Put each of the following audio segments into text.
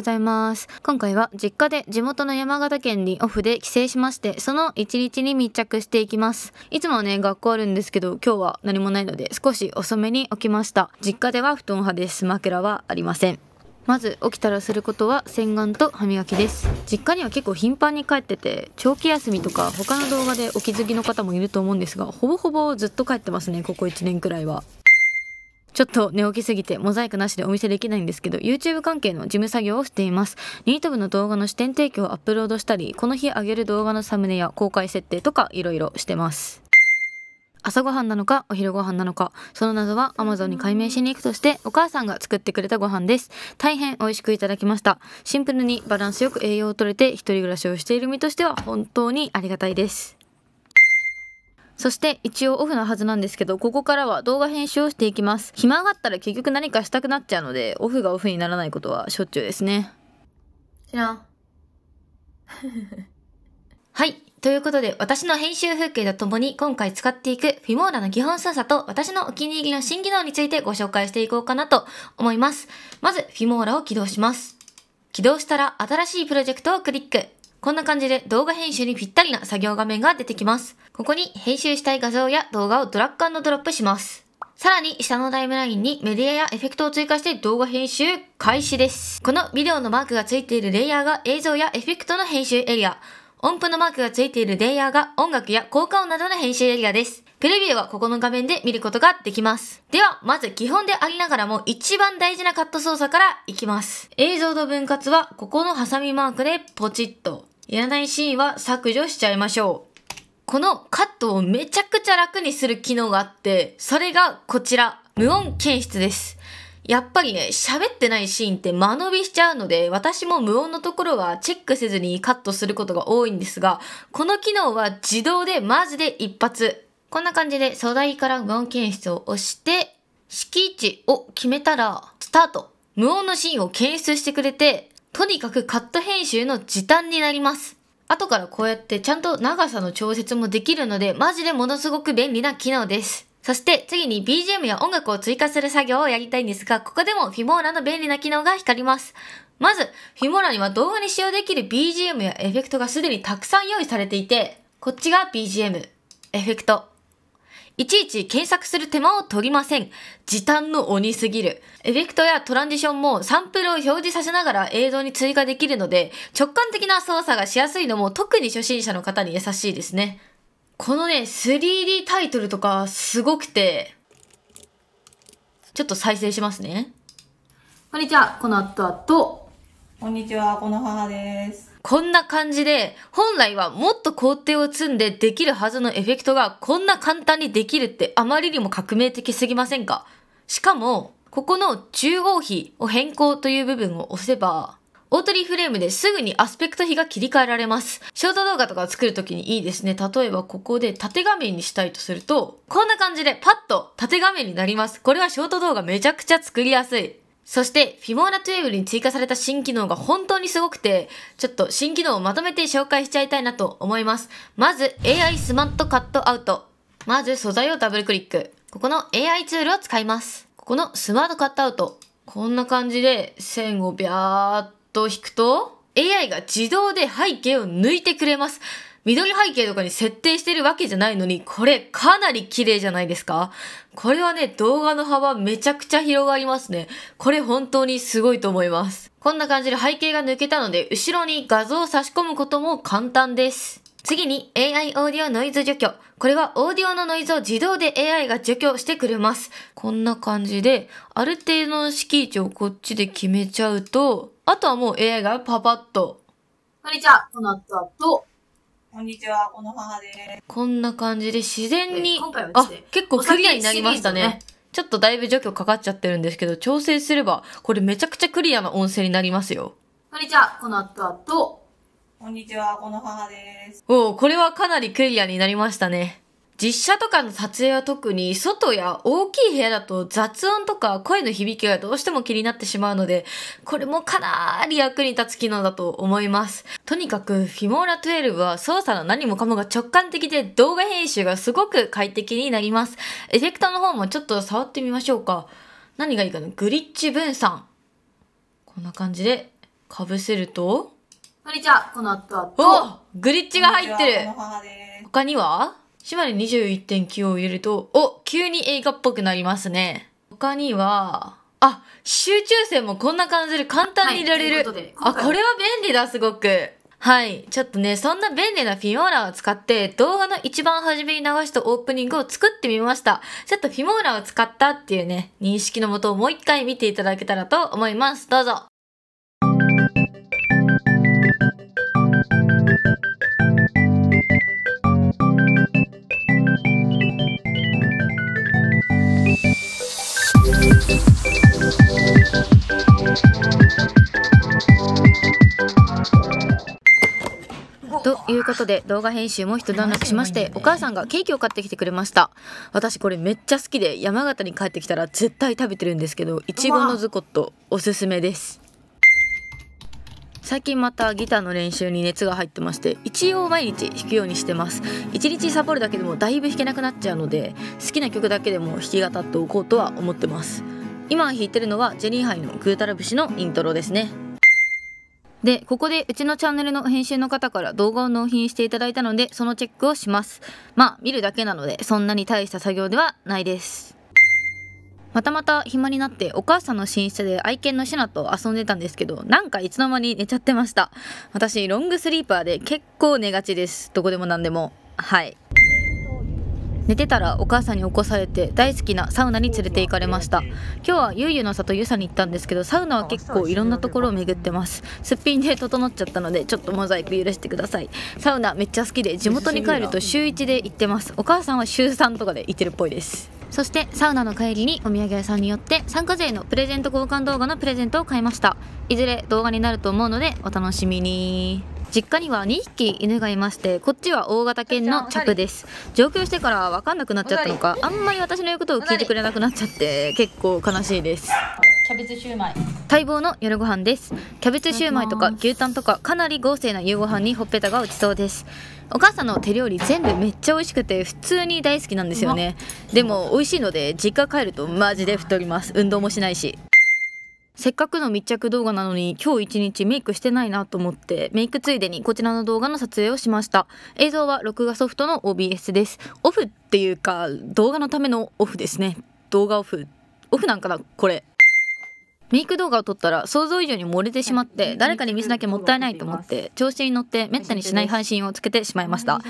ございます。今回は実家で地元の山形県にオフで帰省しまして、その一日に密着していきます。いつもはね、学校あるんですけど、今日は何もないので少し遅めに起きました。実家では布団派です。枕はありません。まず起きたらすることは洗顔と歯磨きです実家には結構頻繁に帰ってて長期休みとか他の動画でお気づきの方もいると思うんですがほぼほぼずっと帰ってますねここ1年くらいはちょっと寝起きすぎてモザイクなしでお見せできないんですけど、YouTube 関係の事務作業をしています。ニートブの動画の視点提供をアップロードしたり、この日あげる動画のサムネや公開設定とかいろいろしてます。朝ごはんなのかお昼ごはんなのかその謎は Amazon に解明しに行くとしてお母さんが作ってくれたご飯です大変美味しくいただきましたシンプルにバランスよく栄養をとれて一人暮らしをしている身としては本当にありがたいですそして一応オフのはずなんですけど、ここからは動画編集をしていきます。暇があったら結局何かしたくなっちゃうので、オフがオフにならないことはしょっちゅうですね。知らん。はい。ということで、私の編集風景とともに今回使っていくフィモーラの基本操作と私のお気に入りの新技能についてご紹介していこうかなと思います。まず、フィモーラを起動します。起動したら新しいプロジェクトをクリック。こんな感じで動画編集にぴったりな作業画面が出てきます。ここに編集したい画像や動画をドラッグドロップします。さらに下のタイムラインにメディアやエフェクトを追加して動画編集開始です。このビデオのマークがついているレイヤーが映像やエフェクトの編集エリア、音符のマークがついているレイヤーが音楽や効果音などの編集エリアです。プレビューはここの画面で見ることができます。では、まず基本でありながらも一番大事なカット操作からいきます。映像の分割はここのハサミマークでポチッと。いらないシーンは削除しちゃいましょう。このカットをめちゃくちゃ楽にする機能があって、それがこちら、無音検出です。やっぱりね、喋ってないシーンって間延びしちゃうので、私も無音のところはチェックせずにカットすることが多いんですが、この機能は自動でマジで一発。こんな感じで素材から無音検出を押して、敷地を決めたら、スタート。無音のシーンを検出してくれて、とにかくカット編集の時短になります。後からこうやってちゃんと長さの調節もできるので、マジでものすごく便利な機能です。そして次に BGM や音楽を追加する作業をやりたいんですが、ここでもフィモーラの便利な機能が光ります。まず、フィモーラには動画に使用できる BGM やエフェクトがすでにたくさん用意されていて、こっちが BGM、エフェクト、いちいち検索する手間を取りません。時短の鬼すぎる。エフェクトやトランジションもサンプルを表示させながら映像に追加できるので、直感的な操作がしやすいのも特に初心者の方に優しいですね。このね、3D タイトルとかすごくて、ちょっと再生しますね。こんにちは、この後と。こんにちは、この母です。こんな感じで、本来はもっと工程を積んでできるはずのエフェクトがこんな簡単にできるってあまりにも革命的すぎませんかしかも、ここの中央比を変更という部分を押せば、オートリーフレームですぐにアスペクト比が切り替えられます。ショート動画とかを作るときにいいですね。例えばここで縦画面にしたいとすると、こんな感じでパッと縦画面になります。これはショート動画めちゃくちゃ作りやすい。そして、フィモーナ12に追加された新機能が本当にすごくて、ちょっと新機能をまとめて紹介しちゃいたいなと思います。まず、AI スマートカットアウト。まず、素材をダブルクリック。ここの AI ツールを使います。ここのスマートカットアウト。こんな感じで線をビャーっと引くと、AI が自動で背景を抜いてくれます。緑背景とかに設定してるわけじゃないのに、これかなり綺麗じゃないですかこれはね、動画の幅めちゃくちゃ広がりますね。これ本当にすごいと思います。こんな感じで背景が抜けたので、後ろに画像を差し込むことも簡単です。次に AI オーディオノイズ除去。これはオーディオのノイズを自動で AI が除去してくれます。こんな感じで、ある程度の敷地をこっちで決めちゃうと、あとはもう AI がパパッと。こんにちは、この後と、こんにちは、この母です。こんな感じで自然に、今回はね、あ、結構クリアになりましたね。ちょっとだいぶ除去かかっちゃってるんですけど、調整すれば、これめちゃくちゃクリアな音声になりますよ。こんにちは、この後と、こんにちは、この母です。おお、これはかなりクリアになりましたね。実写とかの撮影は特に外や大きい部屋だと雑音とか声の響きがどうしても気になってしまうので、これもかなり役に立つ機能だと思います。とにかくフィモーラ12は操作の何もかもが直感的で動画編集がすごく快適になります。エフェクトの方もちょっと触ってみましょうか。何がいいかなグリッチ分散。こんな感じで被せると、こんにちは、この後は。おグリッチが入ってる他には島根21.9を入れると、お急に映画っぽくなりますね。他には、あ、集中線もこんな感じで簡単に入れられる。はい、あ、これは便利だ、すごく。はい。ちょっとね、そんな便利なフィモーラを使って動画の一番初めに流したオープニングを作ってみました。ちょっとフィモーラを使ったっていうね、認識のもとをもう一回見ていただけたらと思います。どうぞ。いうことで動画編集も一段落しましてお母さんがケーキを買ってきてくれました私これめっちゃ好きで山形に帰ってきたら絶対食べてるんですけどいちごのズコットおすすめです最近またギターの練習に熱が入ってまして一応毎日弾くようにしてます一日サボるだけでもだいぶ弾けなくなっちゃうので好きな曲だけでも弾き語っておこうとは思ってます今弾いてるのはジェリーハイの「グータラ節」のイントロですねで、ここでうちのチャンネルの編集の方から動画を納品していただいたので、そのチェックをします。まあ、見るだけなので、そんなに大した作業ではないです。またまた暇になってお母さんの寝室で愛犬のシナと遊んでたんですけど、なんかいつの間に寝ちゃってました。私、ロングスリーパーで結構寝がちです。どこでも何でも。はい。寝てたらお母さんに起こされて大好きなサウナに連れて行かれました今日はゆうゆの里ゆさに行ったんですけどサウナは結構いろんなところを巡ってますすっぴんで整っちゃったのでちょっとモザイク許してくださいサウナめっちゃ好きで地元に帰ると週1で行ってますお母さんは週3とかで行ってるっぽいですそしてサウナの帰りにお土産屋さんによって参加税のプレゼント交換動画のプレゼントを買いましたいずれ動画になると思うのでお楽しみに実家には2匹犬がいましてこっちは大型犬のチャプです上京してから分かんなくなっちゃったのかあんまり私の言うことを聞いてくれなくなっちゃって結構悲しいですキャベツシューマイ待望の夜ご飯ですキャベツシューマイとか牛タンとかかなり豪勢な夕ご飯にほっぺたが落ちそうですお母さんの手料理全部めっちゃ美味しくて普通に大好きなんですよねでも美味しいので実家帰るとマジで太ります運動もしないしせっかくの密着動画なのに今日一日メイクしてないなと思ってメイクついでにこちらの動画の撮影をしました映像は録画ソフトの OBS ですオフっていうか動画のためのオフですね動画オフオフなんかなこれメイク動画を撮ったら想像以上に漏れてしまって誰かに見せなきゃもったいないと思って調子に乗ってめったにしない配信をつけてしまいました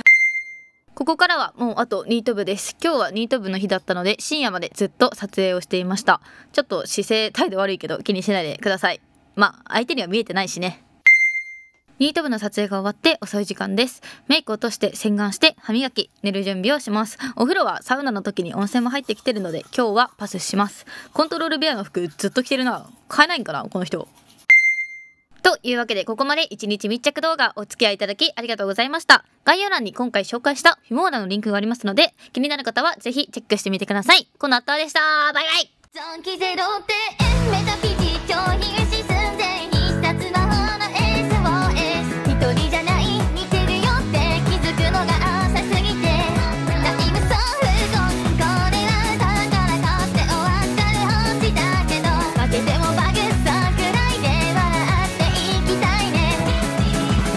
ここからはもうあとニート部です。今日はニート部の日だったので深夜までずっと撮影をしていました。ちょっと姿勢、態度悪いけど気にしないでください。まあ相手には見えてないしね。ニート部の撮影が終わって遅い時間です。メイク落として洗顔して歯磨き、寝る準備をします。お風呂はサウナの時に温泉も入ってきてるので今日はパスします。コントロール部屋の服ずっと着てるな。買えないんかなこの人。いうわけで、ここまで1日密着動画お付き合いいただきありがとうございました。概要欄に今回紹介したフィモーラのリンクがありますので、気になる方はぜひチェックしてみてください。このあっでした。バイバイ